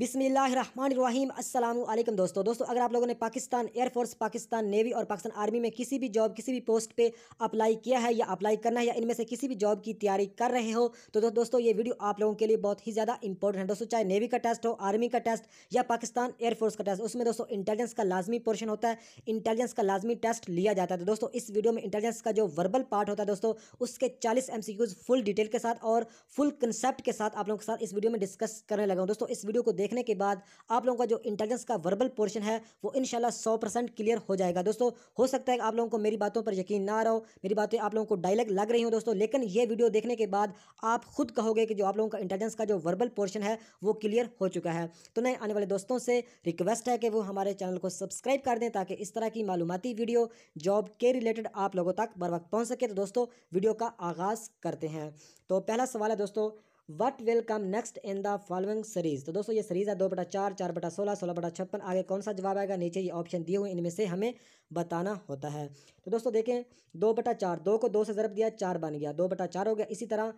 बिसमीम अल्लाम दोस्तों दोस्तों अगर आप लोगों ने पाकिस्तान एयरफोर्स पाकिस्तान नेवी और पाकिस्तान आर्मी में किसी भी जॉब किसी भी पोस्ट पे अप्लाई किया है या अप्लाई करना है या इनमें से किसी भी जॉब की तैयारी कर रहे हो तो दो, दोस्तों ये वीडियो आप लोगों के लिए बहुत ही ज़्यादा इंपॉर्टेंट है दोस्तों चाहे नेवी का टेस्ट हो आर्मी का टेस्ट या पाकिस्तान एयरफोर्स का टेस्ट उसमें दोस्तों इंटेलिजेंस का लाजमी पोर्शन होता है इंटेलिजेंस का लाजमी टेस्ट लिया जाता है तो दोस्तों इस वीडियो में इंटेलिजेंस का जो वर्बल पार्ट होता है दोस्तों उसके चालीस एम फुल डिटेल के साथ और फुल कंसेप्ट के साथ आप लोगों के साथ इस वीडियो में डिस्कस करने लगा दोस्तों इस वीडियो को देखने के बाद आप लोगों का जो इंटेलिजेंस का वर्बल पोर्शन है वो इन सौ परसेंट क्लियर हो जाएगा दोस्तों हो सकता है कि आप लोगों को मेरी बातों पर यकीन ना रहो मेरी बातें आप लोगों को डायलग लग रही हो दोस्तों लेकिन ये वीडियो देखने के बाद आप खुद कहोगे कि जो आप लोगों का इंटेलिजेंस का जो वर्बल पोर्शन है वो क्लियर हो चुका है तो नए आने वाले दोस्तों से रिक्वेस्ट है कि वो हमारे चैनल को सब्सक्राइब कर दें ताकि इस तरह की मालूमती वीडियो जॉब के रिलेटेड आप लोगों तक बर वक्त पहुँच सके तो दोस्तों वीडियो का आगाज़ करते हैं तो पहला सवाल है दोस्तों what will come next in the following series तो दोस्तों ये सीरीज है दो बटा चार चार बटा सोलह सोलह बटा छप्पन आगे कौन सा जवाब आएगा नीचे ये ऑप्शन दिए हुए इनमें से हमें बताना होता है तो दोस्तों देखें दो बटा चार दो को दो से ज़रब दिया चार बन गया दो बटा चार हो गया इसी तरह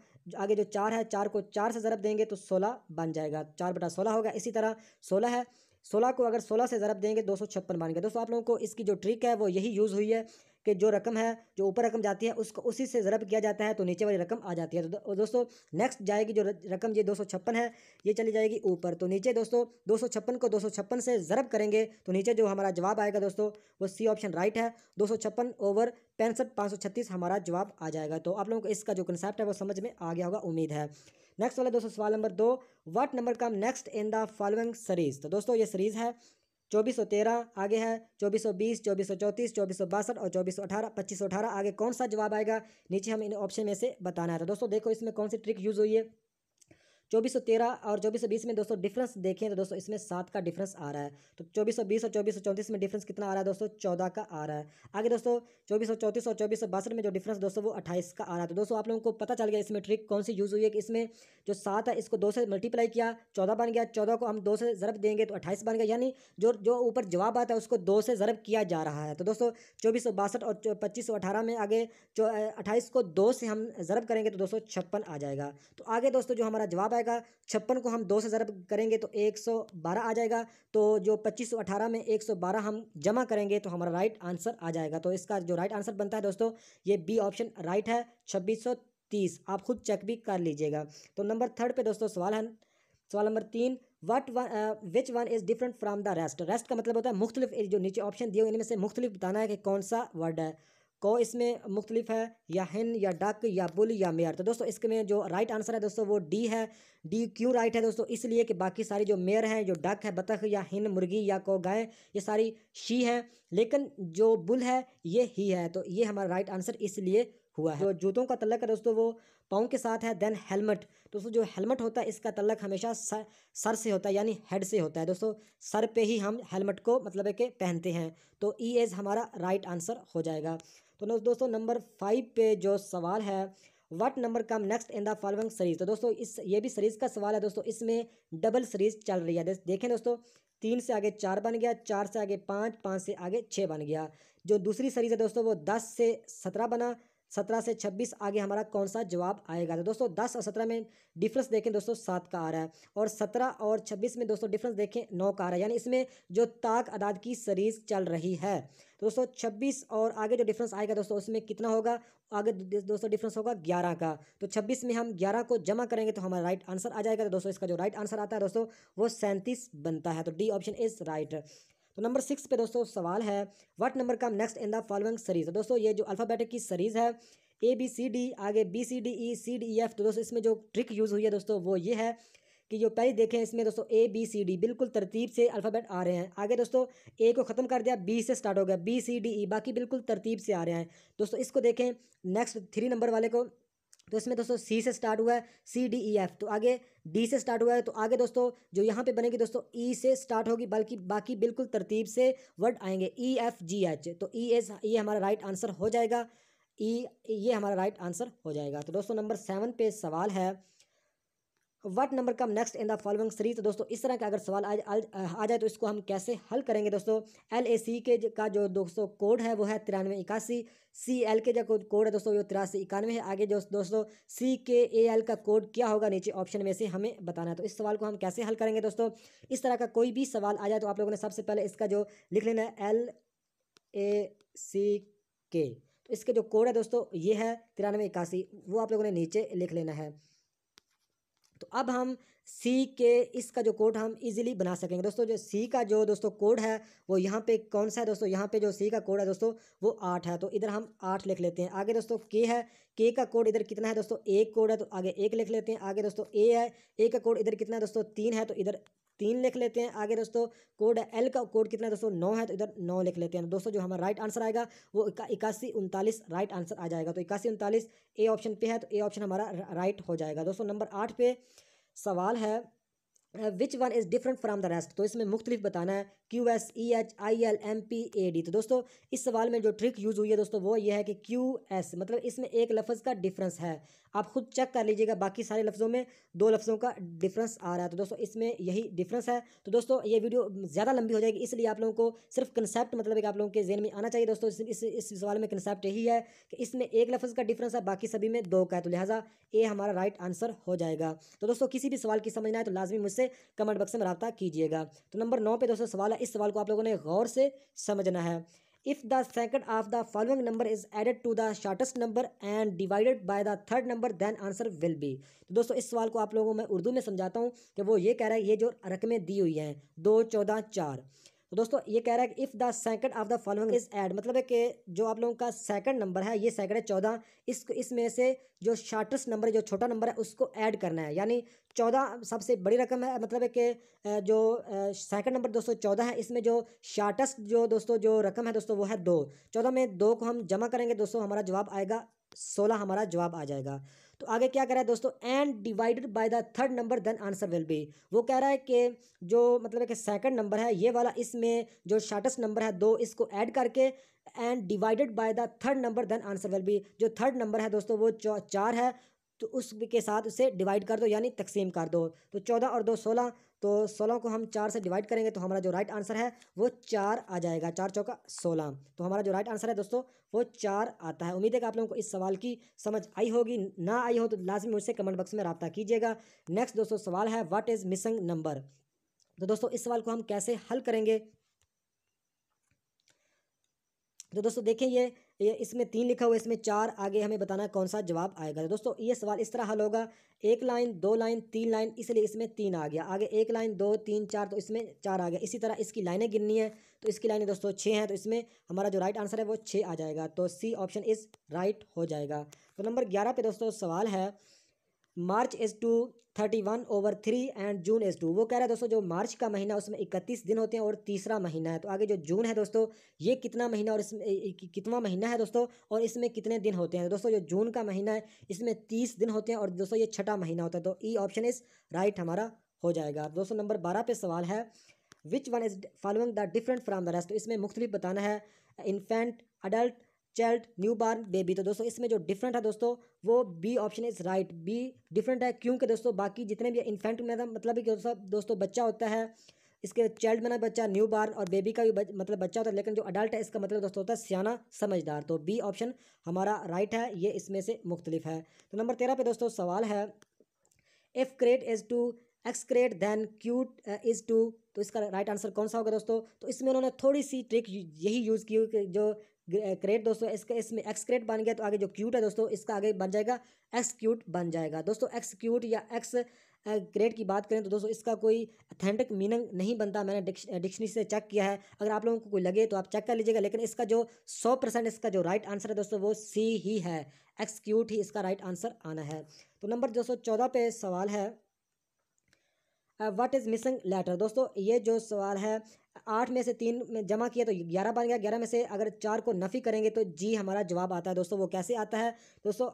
आगे जो चार है चार को चार से ज़रब देंगे तो सोलह बन जाएगा चार बटा सोलह होगा इसी तरह सोलह है सोलह को अगर सोलह से ज़रब देंगे दो सौ छप्पन बन गया दोस्तों आप लोगों को इसकी जो ट्रिक है वो यही यूज़ हुई है कि जो रकम है जो ऊपर रकम जाती है उसको उसी से ज़रब किया जाता है तो नीचे वाली रकम आ जाती है तो दो, दोस्तों नेक्स्ट जाएगी जो रकम ये दो है ये चली जाएगी ऊपर तो नीचे दोस्तों दो को दो से ज़रब करेंगे तो नीचे जो हमारा जवाब आएगा दोस्तों वो सी ऑप्शन राइट है दो ओवर पैंसठ पाँच हमारा जवाब आ जाएगा तो आप लोगों को इसका जो कंसेप्ट है वो समझ में आ गया होगा उम्मीद है नेक्स्ट वाला दोस्तों सवाल नंबर दो what number come next in the following series तो दोस्तों ये सीरीज है चौबीस सौ तेरह आगे है चौबीस सौ बीस चौबीस सौ चौंतीस चौबीस सौ बासठ और चौबीस सौ अठारह पच्चीस सौ अठारह आगे कौन सा जवाब आएगा नीचे हम इन ऑप्शन में से बताना है तो दोस्तों देखो इसमें कौन सी ट्रिक यूज़ हुई है चौबीस सौ तेरह और चौबीस सौ बीस में दोस्तों डिफरेंस देखें तो दोस्तों इसमें सात का डिफरेंस आ रहा है तो चौबीस सौ बीस और चौबीस सौ चौंतीस में डिफरेंस कितना आ रहा है दोस्तों चौदह का आ रहा है आगे दोस्तों चौबीस सौ चौंतीस और चौबीस सौ बासठ में जो डिफरेंस दोस्तों वो अट्ठाईस का आ रहा है तो दोस्तों आप लोगों को पता चल गया इसमें ट्रिक कौन सी यूज़ हुई है कि इसमें जो सात है इसको दो से मल्टीप्लाई किया चौदह बन गया चौदह को हम दो से ज़रब देंगे तो अट्ठाईस बन गया यानी जो जो ऊपर जवाब आता है उसको दो से ज़रब किया जा रहा है तो दोस्तों चौबीस सौ बासठ और पच्चीस सौ अठारह में आगे जो अट्ठाईस को दो से हम ज़रब करेंगे तो दोस्तों छप्पन आ जाएगा तो आगे दोस्तों जो हमारा जवाब आएगा छप्पन को हम दो से ज़रब करेंगे तो एक सौ बारह आ जाएगा तो जो पच्चीस सौ अठारह में एक सौ बारह हम जमा करेंगे तो हमारा राइट आंसर आ जाएगा तो इसका जो राइट आंसर बनता है दोस्तों ये बी ऑप्शन राइट है छब्बीस सौ तीस आप खुद चेक भी कर लीजिएगा तो नंबर थर्ड पे दोस्तों सवाल है सवाल नंबर तीन what one which one is different from the rest rest का मतलब होता है मुख्तलिफ जो नीचे ऑप्शन दिए हुए इनमें से मुख्तलिफ बताना है कि कौन सा वर्ड है को इसमें मुख्तलिफ है या हिन या डक या बुल या मेयर तो दोस्तों इसके में जो राइट आंसर है दोस्तों वो डी है डी क्यों राइट है दोस्तों इसलिए कि बाकी सारी जो मेयर हैं जो डक है बतख या हिन मुर्गी या को गाय ये सारी शी हैं लेकिन जो बुल है ये ही है तो ये हमारा राइट आंसर इसलिए हुआ है जो जूतों का तलक है दोस्तों वो पाँव के साथ है देन हेलमेट दोस्तों जो हेलमेट होता है इसका तलक हमेशा सर, सर से होता है यानी हेड से होता है दोस्तों सर पे ही हम हेलमेट को मतलब है कि पहनते हैं तो ई e एज हमारा राइट आंसर हो जाएगा तो दोस्तों नंबर फाइव पे जो सवाल है what number come next in the following series तो दोस्तों इस ये भी सीरीज का सवाल है दोस्तों इसमें डबल सीरीज चल रही है देखें दोस्तों तीन से आगे चार बन गया चार से आगे पाँच पाँच से आगे छः बन गया जो दूसरी सीरीज है दोस्तों वो दस से सत्रह बना सत्रह से छब्बीस आगे हमारा कौन सा जवाब आएगा तो दोस्तों दस और सत्रह में डिफरेंस देखें दोस्तों सात का आ रहा है और सत्रह और छब्बीस में दोस्तों डिफरेंस देखें नौ का आ रहा है यानी इसमें जो ताक अदाद की सीरीज चल रही है तो दोस्तों छब्बीस और आगे जो डिफरेंस आएगा दोस्तों उसमें कितना होगा आगे दोस्तों डिफरेंस होगा ग्यारह का तो छब्बीस में हम ग्यारह को जमा करेंगे तो हमारा राइट आंसर आ जाएगा तो दोस्तों इसका जो राइट आंसर आता है दोस्तों वो सैंतीस बनता है तो डी ऑप्शन इज राइट तो नंबर सिक्स पे दोस्तों सवाल है what number come next in the following series दोस्तों ये जो अल्फ़ाबेटिक की सीरीज़ है ए बी सी डी आगे B C D E C D E F तो दोस्तों इसमें जो ट्रिक यूज़ हुई है दोस्तों वो ये है कि जो पहले देखें इसमें दोस्तों ए बी सी डी बिल्कुल तरतीब से अल्फ़ाबेट आ रहे हैं आगे दोस्तों ए को ख़त्म कर दिया बी से स्टार्ट हो गया बी सी डी ई बाकी बिल्कुल तरतीब से आ रहे हैं दोस्तों इसको देखें नेक्स्ट थ्री नंबर वाले को तो इसमें दोस्तों सी से स्टार्ट हुआ है सी डी ई एफ तो आगे डी से स्टार्ट हुआ है तो आगे दोस्तों जो यहाँ पे बनेगी दोस्तों ई e से स्टार्ट होगी बल्कि बाकी बिल्कुल तरतीब से वर्ड आएंगे ई एफ जी एच तो ई एस ये हमारा राइट आंसर हो जाएगा ई e, e, ये हमारा राइट आंसर हो जाएगा तो दोस्तों नंबर सेवन पे सवाल है what number come next in the following series तो दोस्तों इस तरह का अगर सवाल आज आ जाए तो इसको हम कैसे हल करेंगे दोस्तों एल ए सी के का जो दोस्तों कोड है वो है तिरानवे इक्यासी सी एल के जो कोड है दोस्तों वो तिरासी इक्यानवे है आगे जो दोस्तों सी के ए एल का कोड क्या होगा नीचे ऑप्शन में से हमें बताना है तो इस सवाल को हम कैसे हल करेंगे दोस्तों इस तरह का कोई भी सवाल आ जाए तो आप लोगों ने सबसे पहले इसका जो लिख लेना है एल ए सी के तो इसके जो कोड है दोस्तों ये है तिरानवे इक्यासी वो आप लोगों ने नीचे लिख लेना है तो अब हम सी के इसका जो कोड हम इजीली बना सकेंगे दोस्तों जो सी का जो दोस्तों कोड है वो यहाँ पे कौन सा है दोस्तों यहाँ पे जो सी का कोड है दोस्तों वो आठ है तो इधर हम आठ लिख लेते हैं आगे दोस्तों के है के का कोड इधर कितना है दोस्तों एक कोड है तो आगे एक लिख लेते हैं आगे दोस्तों ए है ए का कोड इधर कितना है दोस्तों तीन है तो इधर तीन लिख लेते हैं आगे दोस्तों कोड एल का कोड कितना है दोस्तों नौ है तो इधर नौ लिख लेते हैं दोस्तों जो हमारा राइट आंसर आएगा वो इक्यासी उनतालीस राइट आंसर आ जाएगा तो इक्यासी उनतालीस ए ऑप्शन पे है तो ए ऑप्शन हमारा राइट हो जाएगा दोस्तों नंबर आठ पे सवाल है which one is different from the rest तो इसमें मुख्तलिफ बताना है Q S E H I L M P A D तो दोस्तों इस सवाल में जो ट्रिक यूज़ हुई है दोस्तों वो ये है कि क्यू एस मतलब इसमें एक लफ्ज़ का डिफरेंस है आप खुद चेक कर लीजिएगा बाकी सारे लफ्ज़ों में दो लफ्ज़ों का डिफरेंस आ रहा है तो दोस्तों इसमें यही डिफरेंस है तो दोस्तों ये वीडियो ज़्यादा लंबी हो जाएगी इसलिए आप लोगों को सिर्फ कंसेप्ट मतलब आप लोगों के जेन में आना चाहिए दोस्तों इस इस सवाल में कंसेप्ट यही है कि इसमें एक लफ्ज़ का डिफरेंस है बाकी सभी में दो का है तो लिहाजा ए हमारा राइट आंसर हो जाएगा तो दोस्तों किसी भी सवाल की समझना है तो लाजमी मुझसे कमेंट बक्स में रबा कीजिएगा तो नंबर नौ पर दोस्तों सवाल वाला इस सवाल को आप लोगों ने गौर से समझना है if the second of the following number is added to the shortest number and divided by the third number then answer will be तो दोस्तों इस सवाल को आप लोगों में उर्दू में समझाता हूँ कि वो ये कह रहा है ये जो रकमें दी हुई हैं दो चौदह चार तो दोस्तों ये कह रहा है if the second of the following is add मतलब है कि जो आप लोगों का सेकंड नंबर है ये सेकंड है चौदह इस इसमें से जो शार्टेस्ट नंबर जो छोटा नंबर है उसको ऐड करना है यानी चौदह सबसे बड़ी रकम है मतलब है कि जो सेकंड नंबर दोस्तों चौदह है इसमें जो शार्टेस्ट जो दोस्तों जो रकम है दोस्तों वो है दो चौदह में दो को हम जमा करेंगे दोस्तों हमारा जवाब आएगा सोलह हमारा जवाब आ जाएगा तो आगे क्या कह रहा है दोस्तों and divided by the third number then answer will be वो कह रहा है कि जो मतलब कि सेकंड नंबर है ये वाला इसमें जो शार्टेस्ट नंबर है दो इसको ऐड करके and divided by the third number then answer will be जो थर्ड नंबर है दोस्तों वो चार है तो उस के साथ उसे डिवाइड कर दो यानी तकसीम कर दो तो चौदह और दो सोलह तो सोलह को हम चार से डिवाइड करेंगे तो हमारा जो राइट आंसर है वो चार आ जाएगा चार चौका सोलह तो हमारा जो राइट आंसर है दोस्तों वो चार आता है उम्मीद है कि आप लोगों को इस सवाल की समझ आई होगी ना आई हो तो लाजमी मुझसे कमेंट बॉक्स में रबा कीजिएगा नेक्स्ट दोस्तों सवाल है वाट इज़ मिसिंग नंबर तो दोस्तों इस सवाल को हम कैसे हल करेंगे तो दोस्तों देखें ये ये इसमें तीन लिखा हुआ है इसमें चार आगे हमें बताना है कौन सा जवाब आएगा तो दोस्तों ये सवाल इस तरह हल होगा एक लाइन दो लाइन तीन लाइन इसलिए इसमें तीन आ गया आगे एक लाइन दो तीन चार तो इसमें चार आ गया इसी तरह इसकी लाइनें गिननी है तो इसकी लाइनें दोस्तों छः हैं तो इसमें हमारा जो राइट आंसर है वो छः आ जाएगा तो सी ऑप्शन इज़ राइट हो जाएगा तो नंबर ग्यारह पे दोस्तों सवाल है March is to thirty one over three and June is to वो कह रहा है दोस्तों जो मार्च का महीना उसमें इकतीस दिन होते हैं और तीसरा महीना है तो आगे जो जून है दोस्तों ये कितना महीना और इसमें कितना महीना है दोस्तों और इसमें कितने दिन होते हैं दोस्तों जो जून का महीना है इसमें तीस दिन होते हैं और दोस्तों ये छठा महीना होता है तो ई ऑप्शन इज राइट हमारा हो जाएगा दोस्तों नंबर बारह पे सवाल है which one is following the different from the rest तो इसमें मुख्तलिफ बताना है infant adult child newborn baby तो दोस्तों इसमें जो डिफरेंट है दोस्तों वो B option is right B different है क्योंकि दोस्तों बाकी जितने भी इन्फेंट में मतलब कि दोस्तों बच्चा होता है इसके चाइल्ड में बच्चा न्यू बार्न और बेबी का भी बच, मतलब बच्चा होता है लेकिन जो अडल्ट है इसका मतलब दोस्तों होता है सियाना समझदार तो बी ऑप्शन हमारा राइट है ये इसमें से मुख्तलिफ है तो नंबर तेरह पे दोस्तों सवाल है if crate is to X crate then cute is to तो इसका राइट आंसर कौन सा होगा दोस्तों तो इसमें उन्होंने थोड़ी सी ट्रिक यही यूज़ की कि जो क्रेट दोस्तों इसका इसमें एक्स क्रेट बन गया तो आगे जो क्यूट है दोस्तों इसका आगे बन जाएगा एक्स क्यूट बन जाएगा दोस्तों एक्स क्यूट या एक्स क्रेट की बात करें तो दोस्तों इसका कोई अथेंटिक मीनिंग नहीं बनता मैंने डिक्शनरी से चेक किया है अगर आप लोगों को कोई लगे तो आप चेक कर लीजिएगा लेकिन इसका जो सौ परसेंट इसका जो राइट आंसर है दोस्तों वो सी ही है एक्स क्यूट ही इसका राइट आंसर आना है तो नंबर दो सौ चौदह पे सवाल है व्हाट इज़ मिसिंग लेटर दोस्तों ये जो सवाल है आठ में से तीन में जमा किया तो ग्यारह बन गया ग्यारह में से अगर चार को नफ़ी करेंगे तो जी हमारा जवाब आता है दोस्तों वो कैसे आता है दोस्तों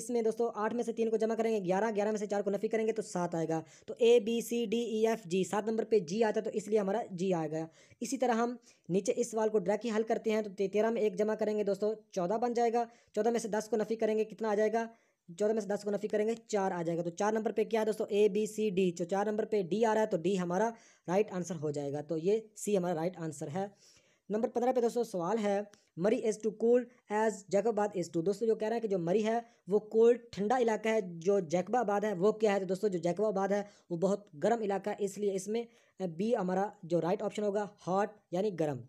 इसमें दोस्तों आठ में से तीन को जमा करेंगे ग्यारह ग्यारह में से चार को नफ़ी करेंगे तो सात आएगा तो A B C D E F G सात नंबर पे जी आता है तो इसलिए हमारा जी आ गया इसी तरह हम नीचे इस सवाल को ड्रैक ही हल करते हैं तो तेरह में एक जमा करेंगे दोस्तों चौदह बन जाएगा चौदह में से दस को नफ़ी करेंगे कितना आ जाएगा चौदह में से दस को नफी करेंगे चार आ जाएगा तो चार नंबर पे क्या है दोस्तों ए बी सी डी जो चार नंबर पे डी आ रहा है तो डी हमारा राइट आंसर हो जाएगा तो ये सी हमारा राइट आंसर है नंबर पंद्रह पे दोस्तों सवाल है Murree is to cold as Jacobabad is to दोस्तों जो कह रहा है कि जो मरी है वो कोल्ड ठंडा इलाका है जो जैकबाबाद है वो क्या है तो दोस्तों जो जैकबाबाद है वो बहुत गर्म इलाका है इसलिए इसमें बी हमारा जो राइट ऑप्शन होगा हॉट यानी गर्म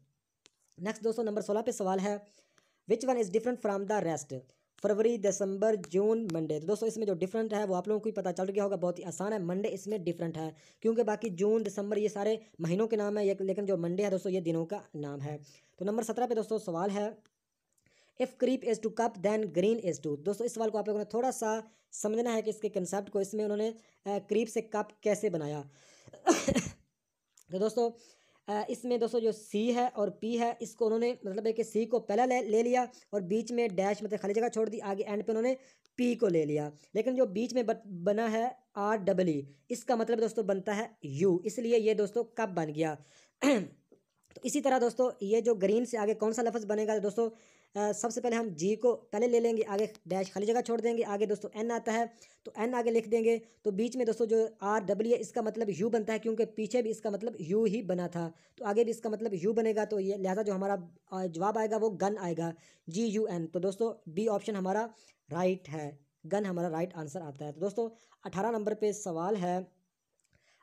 नेक्स्ट दोस्तों नंबर सोलह पे सवाल है which one is different from the rest February December June Monday तो दोस्तों इसमें जो डिफरेंट है वो आप लोगों को पता चल गया होगा बहुत ही आसान है मंडे इसमें डिफरेंट है क्योंकि बाकी जून दिसंबर ये सारे महीनों के नाम है लेकिन जो मंडे है दोस्तों ये दिनों का नाम है तो नंबर सत्रह पे दोस्तों सवाल है if creep is to cup then green is to दोस्तों इस सवाल को आप लोगों ने थोड़ा सा समझना है कि इसके कंसेप्ट को इसमें उन्होंने क्रीप से कप कैसे बनाया तो दोस्तों इसमें दोस्तों जो सी है और पी है इसको उन्होंने मतलब है कि सी को पहला ले, ले लिया और बीच में डैश मतलब खाली जगह छोड़ दी आगे एंड पे उन्होंने पी को ले लिया लेकिन जो बीच में बना है आर डबल ई इसका मतलब दोस्तों बनता है यू इसलिए ये दोस्तों कब बन गया तो इसी तरह दोस्तों ये जो ग्रीन से आगे कौन सा लफ्ज़ बनेगा तो दोस्तों सबसे पहले हम जी को पहले ले लेंगे आगे डैश खाली जगह छोड़ देंगे आगे दोस्तों एन आता है तो एन आगे लिख देंगे तो बीच में दोस्तों जो आर डब्ल्यू है इसका मतलब यू बनता है क्योंकि पीछे भी इसका मतलब यू ही बना था तो आगे भी इसका मतलब यू बनेगा तो ये लिहाजा जो हमारा जवाब आएगा वो गन आएगा जी यू एन तो दोस्तों बी ऑप्शन हमारा राइट है गन हमारा राइट आंसर आता है तो दोस्तों अठारह नंबर पर सवाल है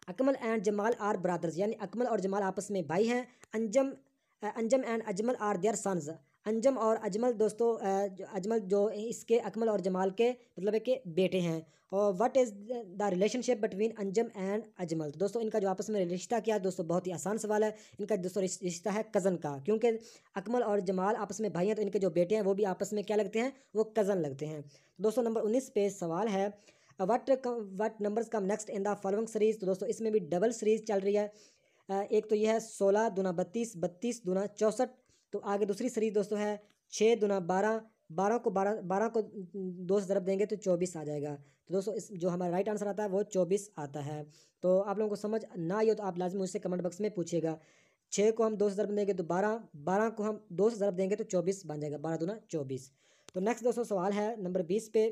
Akmal and Jamal are brothers यानी अकमल और जमाल आपस में भाई हैं Anjum Anjum and Ajmal are their sons Anjum और अजमल दोस्तों अजमल जो इसके अकमल और जमाल के मतलब एक बेटे हैं और what is the relationship between Anjum and Ajmal तो दोस्तों इनका जो आपस में रिश्ता किया है दोस्तों बहुत ही आसान सवाल है इनका दोस्तों रिश्ता है कज़न का क्योंकि अकमल और जमाल आपस में भाई हैं तो इनके जो बेटे हैं वो भी आपस में क्या लगते हैं वो कज़न लगते हैं तो दोस्तों नंबर उन्नीस पे सवाल है what what numbers come next in the following series तो दोस्तों इसमें भी डबल सीरीज़ चल रही है एक तो यह है सोलह दूना बत्तीस बत्तीस दूना चौंसठ तो आगे दूसरी सीरीज दोस्तों है छः दुना बारह बारह को बारह बारह को दो से ज़रब देंगे तो चौबीस आ जाएगा तो दोस्तों इस जो हमारा राइट आंसर आता है वो चौबीस आता है तो आप लोगों को समझ ना आई हो तो आप लाजमी मुझसे कमेंट बॉक्स में पूछेगा छः को हम दो से ज़रब देंगे तो बारह बारह को हम दो से ज़रब देंगे तो चौबीस बन जाएगा बारह दुना चौबीस तो नेक्स्ट दोस्तों सवाल है नंबर बीस पे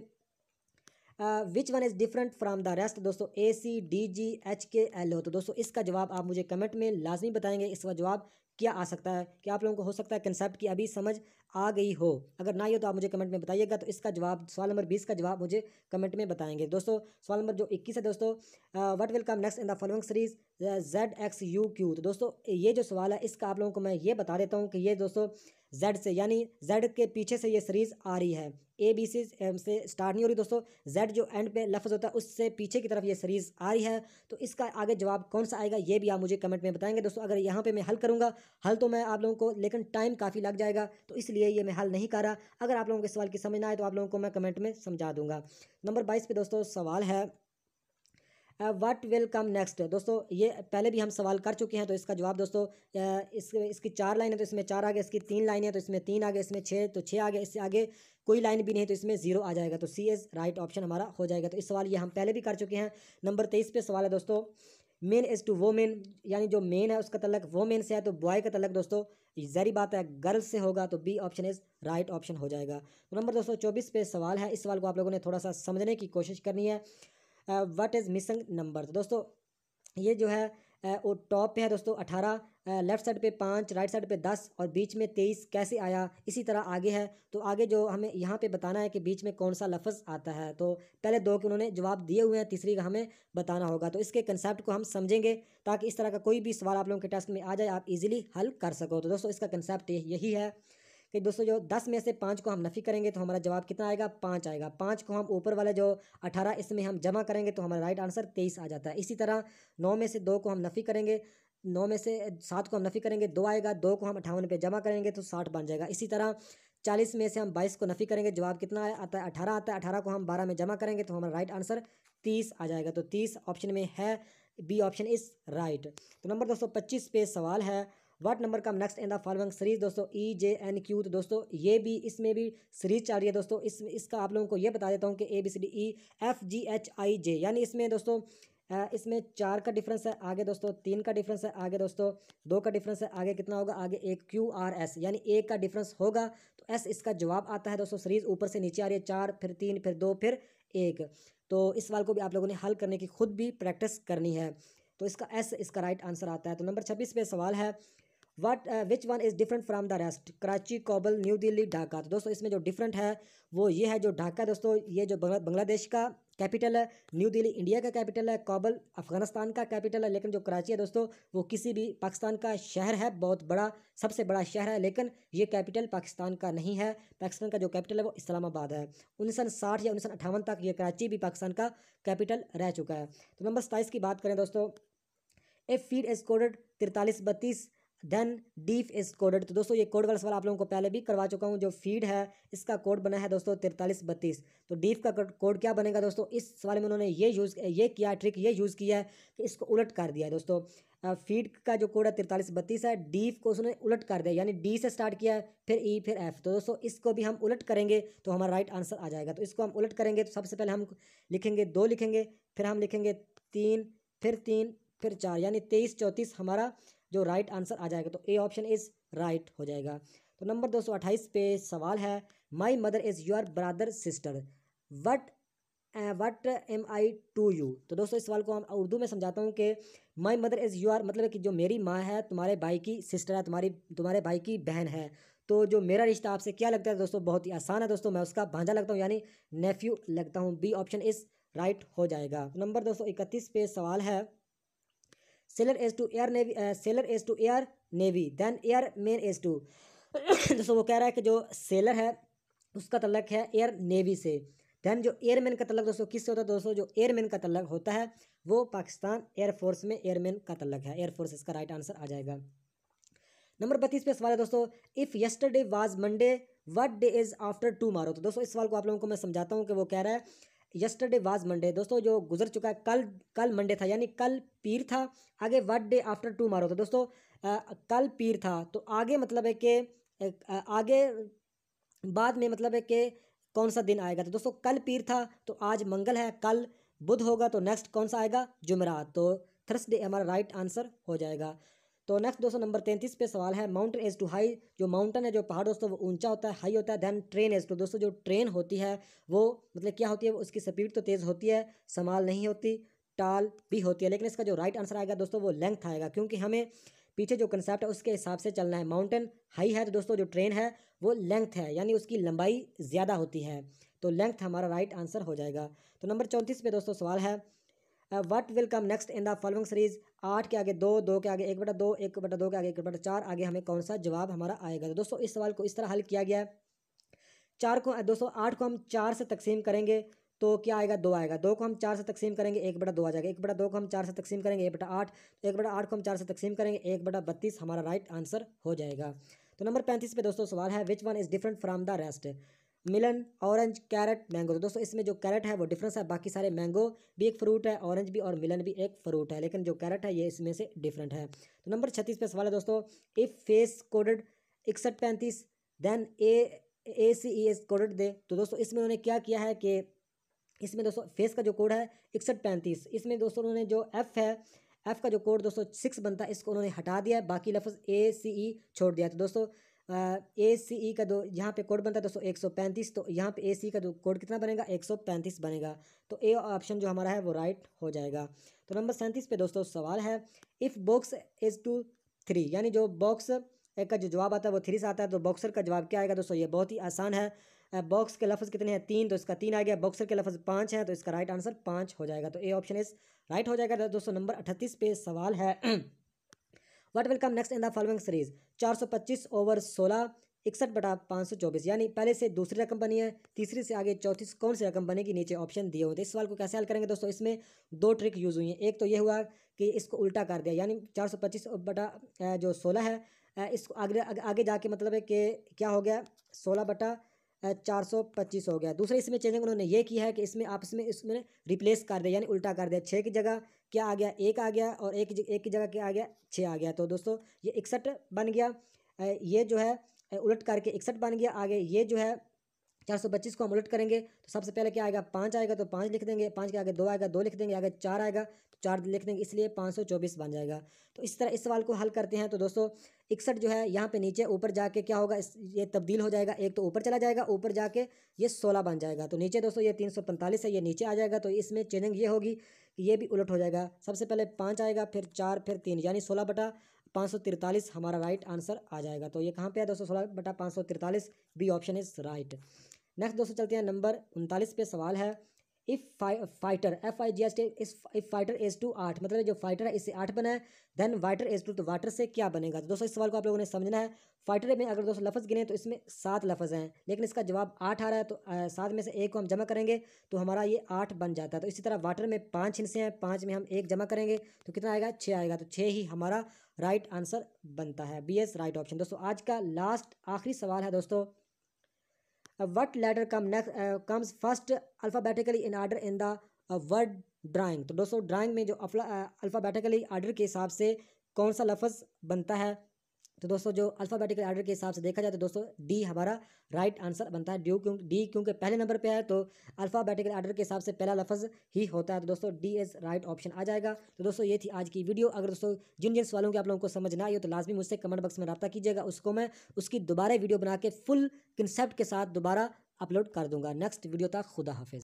which one is different from the rest दोस्तों A C D G H K L हो तो दोस्तों इसका जवाब आप मुझे कमेंट में लाजमी बताएंगे इसका जवाब क्या आ सकता है क्या आप लोगों को हो सकता है कंसेप्ट की अभी समझ आ गई हो अगर ना ही हो तो आप मुझे कमेंट में बताइएगा तो इसका जवाब सवाल नंबर बीस का जवाब मुझे कमेंट में बताएंगे दोस्तों सवाल नंबर जो इक्कीस है दोस्तों what will come next in the following series Z X U Q तो दोस्तों ये जो सवाल है इसका आप लोगों को मैं ये बता देता हूँ कि ये दोस्तों जेड से यानी जेड के पीछे से ये सीरीज़ आ रही है ए बी सी से स्टार्ट नहीं हो रही दोस्तों जेड जो एंड पे लफ्ज़ होता है उससे पीछे की तरफ ये सीरीज़ आ रही है तो इसका आगे जवाब कौन सा आएगा ये भी आप मुझे कमेंट में बताएंगे दोस्तों अगर यहाँ पे मैं हल करूँगा हल तो मैं आप लोगों को लेकिन टाइम काफ़ी लग जाएगा तो इसलिए ये मैं हल नहीं कर रहा अगर आप लोगों के सवाल की समझ ना आए तो आप लोगों को मैं कमेंट में समझा दूंगा नंबर बाईस पे दोस्तों सवाल है वट विल कम नेक्स्ट दोस्तों ये पहले भी हम सवाल कर चुके हैं तो इसका जवाब दोस्तों इस इसकी चार लाइन है तो इसमें चार आगे इसकी तीन लाइन है तो इसमें तीन आगे इसमें छः तो छः आगे इससे आगे कोई लाइन भी नहीं तो इसमें जीरो आ जाएगा तो सी इज़ राइट ऑप्शन हमारा हो जाएगा तो इस सवाल ये हम पहले भी कर चुके हैं नंबर तेईस पे सवाल है दोस्तों मेन इज़ टू वोमेन यानी जो मेन है उसका तलक वोमेन से है तो बॉय का तलक दोस्तों जहरी बात है गर्ल से होगा तो B option is right option हो जाएगा तो नंबर दोस्तों चौबीस पे सवाल है इस सवाल को आप लोगों ने थोड़ा सा समझने की कोशिश करनी है व्हाट इज़ मिसिंग नंबर दोस्तों ये जो है वो टॉप पे है दोस्तों अठारह लेफ्ट साइड पे पाँच राइट साइड पे दस और बीच में तेईस कैसे आया इसी तरह आगे है तो आगे जो हमें यहाँ पे बताना है कि बीच में कौन सा लफ्ज़ आता है तो पहले दो के उन्होंने जवाब दिए हुए हैं तीसरी का हमें बताना होगा तो इसके कंसेप्ट को हम समझेंगे ताकि इस तरह का कोई भी सवाल आप लोगों के टेस्ट में आ जाए आप इजीली हल कर सको तो दोस्तों इसका कंसेप्ट यही है कि दोस्तों जो दस में से पाँच को हम नफ़ी करेंगे तो हमारा जवाब कितना आएगा पाँच आएगा पाँच को हम ऊपर वाले जो अठारह इसमें हम जमा करेंगे तो हमारा राइट आंसर तेईस आ जाता है इसी तरह नौ में से दो को हम नफ़ी करेंगे नौ में से सात को हम नफ़ी करेंगे दो आएगा दो को हम अठावन पे जमा करेंगे तो साठ बन जाएगा इसी तरह चालीस में से हम बाईस को नफ़ी करेंगे जवाब कितना आता है अठारह आता है अठारह को हम बारह में जमा करेंगे तो हमारा राइट आंसर तीस आ जाएगा तो तीस ऑप्शन में है बी ऑप्शन इज़ राइट तो नंबर दो सौ पच्चीस पे सवाल है what number come next in the following series दोस्तों ई जे एन क्यू तो दोस्तों ये भी इसमें भी सीरीज चल रही है दोस्तों इस इसका आप लोगों को ये बता देता हूँ कि A B C D E F G H I J यानी इसमें दोस्तों इसमें चार का डिफरेंस है आगे दोस्तों तीन का डिफरेंस है आगे दोस्तों दो का डिफरेंस है आगे कितना होगा आगे एक क्यू आर एस यानी एक का डिफरेंस होगा तो एस इसका जवाब आता है दोस्तों सीरीज ऊपर से नीचे आ रही है चार फिर तीन फिर दो फिर एक तो इस सवाल को भी आप लोगों ने हल करने की खुद भी प्रैक्टिस करनी है तो इसका एस इसका राइट आंसर आता है तो नंबर छब्बीस पे सवाल है what which one is different from the rest Karachi Kabul New Delhi Dhaka तो दोस्तों इसमें जो डिफरेंट है वो ये है जो ढाका दोस्तों ये जो बांग्लादेश का कैपिटल है न्यू दिल्ली इंडिया का कैपिटल है काबल अफगानिस्तान का कैपिटल है लेकिन जो कराची है दोस्तों वो किसी भी पाकिस्तान का शहर है बहुत बड़ा सबसे बड़ा शहर है लेकिन ये कैपिटल पाकिस्तान का नहीं है पाकिस्तान का जो कैपिटल है वो इस्लामाबाद है उन्नीस या उन्नीस तक ये कराची भी पाकिस्तान का कैपिटल रह चुका है तो नंबर सत्ताईस की बात करें दोस्तों ए फीड कोडेड तिरतालीस बत्तीस देन डीफ इज कोडेड तो दोस्तों ये कोड का सवाल आप लोगों को पहले भी करवा चुका हूँ जो फीड है इसका कोड बना है दोस्तों तिरतालीस बत्तीस तो डीफ का कोड क्या बनेगा दोस्तों इस सवाल में उन्होंने ये यूज़ ये किया ट्रिक ये यूज़ किया है कि इसको उलट कर दिया है दोस्तों फीड का जो कोड है तिरतालीस बत्तीस है डीफ को उसने उलट कर दिया यानी डी से स्टार्ट किया है फिर ई e, फिर एफ तो दोस्तों इसको भी हम उलट करेंगे तो हमारा राइट आंसर आ जाएगा तो इसको हम उलट करेंगे तो सबसे पहले हम लिखेंगे दो लिखेंगे फिर हम लिखेंगे तीन फिर तीन फिर चार यानी तेईस चौंतीस हमारा जो राइट आंसर आ जाएगा तो ए ऑप्शन इज़ राइट हो जाएगा तो नंबर दो सौ अट्ठाईस पे सवाल है my mother is your brother sister what what am I to you तो दोस्तों इस सवाल को हम उर्दू में समझाता हूँ कि माई मदर इज़ आर मतलब कि जो मेरी माँ है तुम्हारे भाई की सिस्टर है तुम्हारी तुम्हारे भाई की बहन है तो जो मेरा रिश्ता आपसे क्या लगता है दोस्तों बहुत ही आसान है दोस्तों मैं उसका भांजा लगता हूँ यानी नेफ्यू लगता हूँ बी ऑप्शन इस राइट हो जाएगा नंबर तो दो सौ इकतीस पे सवाल है sailor as to air navy sailor as to air navy then airmen as to दोस्तों वो कह रहा है कि जो सेलर है उसका तलक है एयर नेवी से देन जो एयरमैन का तलक दोस्तों किससे होता है दोस्तों जो एयरमैन का तलक होता है वो पाकिस्तान एयरफोर्स में एयरमैन का तलक है एयरफोर्स इसका राइट आंसर आ जाएगा नंबर बत्तीस पे सवाल है दोस्तों if yesterday was Monday what day is after tomorrow तो दोस्तों इस सवाल को आप लोगों को मैं समझाता हूँ कि वो कह रहा है यस्टरडे वाज मंडे दोस्तों जो गुजर चुका है कल कल मंडे था यानी कल पीर था आगे वट डे आफ्टर टू मारो था दोस्तों कल पीर था तो आगे मतलब है कि आगे बाद में मतलब है कि कौन सा दिन आएगा तो दोस्तों कल पीर था तो आज मंगल है कल बुध होगा तो नेक्स्ट कौन सा आएगा जुमरात तो थर्सडे हमारा राइट आंसर हो जाएगा तो नेक्स्ट दोस्तों नंबर तैंतीस पे सवाल है माउंटेन एज टू हाई जो माउंटेन है जो पहाड़ दोस्तों वो ऊंचा होता है हाई होता है दैन ट्रेन एज टू दोस्तों जो ट्रेन होती है वो मतलब क्या होती है उसकी स्पीड तो तेज़ होती है समाल नहीं होती टाल भी होती है लेकिन इसका जो राइट आंसर आएगा दोस्तों वो लेंथ आएगा क्योंकि हमें पीछे जो कंसेप्ट है उसके हिसाब से चलना है माउंटेन हाई है तो दोस्तों जो ट्रेन है वो लेंथ है यानी उसकी लंबाई ज़्यादा होती है तो लेंथ हमारा राइट आंसर हो जाएगा तो नंबर चौंतीस पे दोस्तों सवाल है what will come next in the following series आठ के आगे दो दो के आगे एक बटा दो एक बटा दो के आगे एक बटा चार आगे हमें कौन सा जवाब हमारा आएगा तो दोस्तों इस सवाल को इस तरह हल किया गया है चार को दोस्तों आठ को हम चार से तकसीम करेंगे तो क्या आएगा दो आएगा दो को हम चार से तकसीम करेंगे एक बटा दो आ जाएगा एक बटा दो को हम चार से तकसीम करेंगे एक बटा आठ तो एक बटा आठ को हम चार से तकसीम करेंगे एक बटा बत्तीस हमारा राइट आंसर हो जाएगा तो नंबर पैंतीस पे दोस्तों सवाल है which one is different from the rest melon orange carrot mango तो दोस्तों इसमें जो कैरेट है वो डिफरेंस है बाकी सारे मैंगो भी एक फ्रूट है ऑरेंज भी और मिलन भी एक फ्रूट है लेकिन जो कैरेट है ये इसमें से डिफरेंट है तो नंबर छत्तीस पे सवाल है दोस्तों इफ़ फेस कोडेड इकसठ पैंतीस then A A C E S coded दे तो दोस्तों इसमें उन्होंने क्या किया है कि इसमें दोस्तों फेस का जो कोड है इकसठ पैंतीस इसमें दोस्तों उन्होंने जो एफ़ है एफ़ का जो कोड दोस्तों सिक्स बनता है इसको उन्होंने हटा दिया है बाकी लफ्ज़ ए सी ई छोड़ दिया तो दोस्तों ए सी ई का दो यहाँ पे कोड बनता है दोस्तों एक सौ पैंतीस तो यहाँ पे ए सी e का दो कोड कितना बनेगा एक सौ पैंतीस बनेगा तो ए ऑप्शन जो हमारा है वो राइट हो जाएगा तो नंबर सैंतीस पे दोस्तों सवाल है if box is two three यानी जो बॉक्स एक का जो जवाब आता है वो थ्री से आता है तो बॉक्सर का जवाब क्या आएगा दोस्तों ये बहुत ही आसान है बॉक्स के लफ्ज़ कितने हैं तीन तो इसका तीन आ गया बॉक्सर के लफ्ज़ पाँच हैं तो इसका राइट आंसर पाँच हो जाएगा तो ए ऑप्शन इस राइट हो जाएगा तो दोस्तों नंबर अठतीस पे सवाल है what will come next in the following series 425 over 16 इकसठ बटा पाँच सौ चौबीस यानी पहले से दूसरी रकम बनी है तीसरी से आगे चौथी कौन सी रकम बनेगी नीचे ऑप्शन दिए होते हैं इस सवाल को कैसे हल करेंगे दोस्तों इसमें दो ट्रिक यूज़ हुई हैं एक तो ये हुआ कि इसको उल्टा कर दिया यानी चार सौ पच्चीस बटा जो सोलह है इसको आगे आगे जाके मतलब है कि क्या हो गया सोलह बटा चार सौ पच्चीस हो गया दूसरे इसमें चेंजिंग उन्होंने ये किया है कि इसमें आपस में इसमें रिप्लेस कर दिया यानी उल्टा कर दिया छः की जगह क्या आ गया एक आ गया और एक एक की जगह क्या आ गया छः आ गया तो दोस्तों ये इकसठ बन गया ये जो है उलट करके इकसठ बन गया आगे ये जो है चार सौ पच्चीस को हम उलट करेंगे तो सबसे पहले क्या आएगा पाँच आएगा तो पाँच लिख देंगे पाँच के आगे दो आएगा दो लिख देंगे आगे चार आएगा तो चार लिख देंगे इसलिए पाँच सौ चौबीस बन जाएगा तो इस तरह इस सवाल को हल करते हैं तो दोस्तों इकसठ जो है यहाँ पे नीचे ऊपर जाके क्या होगा इस ये तब्दील हो जाएगा एक तो ऊपर चला जाएगा ऊपर जाके ये सोलह बन जाएगा तो नीचे दोस्तों ये तीन सौ पैंतालीस है ये नीचे आ जाएगा तो इसमें चेंजिंग ये होगी कि ये भी उलट हो जाएगा सबसे पहले पाँच आएगा फिर चार फिर तीन यानी सोलह बटा पाँच सौ तिरतालीस हमारा राइट आंसर आ जाएगा तो ये कहाँ पे है दोस्तों सोलह बटा पाँच सौ तिरतालीस B option is right next दोस्तों चलते हैं नंबर उनतालीस पे सवाल है if fighter F I G S T इस इफ फाइटर एज टू आठ मतलब जो फाइटर है इससे आठ बनाए देन वाइटर एज टू तो वाटर से क्या बनेगा तो दोस्तों इस सवाल को आप लोगों ने समझना है फाइटर में अगर दोस्तों लफ्ज़ गिने तो इसमें सात लफ्ज़ हैं लेकिन इसका जवाब आठ आ रहा है तो सात में से एक को हम जमा करेंगे तो हमारा ये आठ बन जाता है तो इसी तरह वाटर में पाँच हिंसे हैं पाँच में हम एक जमा करेंगे तो कितना आएगा छः आएगा तो छः ही हमारा राइट आंसर बनता है बी एस राइट ऑप्शन दोस्तों आज का लास्ट आखिरी सवाल है दोस्तों what letter come next comes first alphabetically in order in the word drawing तो दोस्तों ड्राइंग में जो अल्फ़ाबेटिकली आर्डर uh, के हिसाब से कौन सा लफ्ज़ बनता है तो दोस्तों जो अल्फ़ाबेटिकल आर्डर के हिसाब से देखा जाए तो दोस्तों डी हमारा राइट आंसर बनता है ड्यू क्यों डी क्योंकि पहले नंबर पे है तो अल्फ़ाबेटिकल आर्डर के हिसाब से पहला लफ्ज ही होता है तो दोस्तों डी इज़ राइट ऑप्शन आ जाएगा तो दोस्तों ये थी आज की वीडियो अगर दोस्तों जिन जिन सवालों की आप लोगों को समझ ना आई हो तो लाजमी मुझसे कमेंट बॉक्स में रब्ता कीजिएगा उसको मैं उसकी दोबारा वीडियो बना के फुल कंसेप्ट के साथ दोबारा अपलोड कर दूंगा नेक्स्ट वीडियो तक खुदा हाफिज़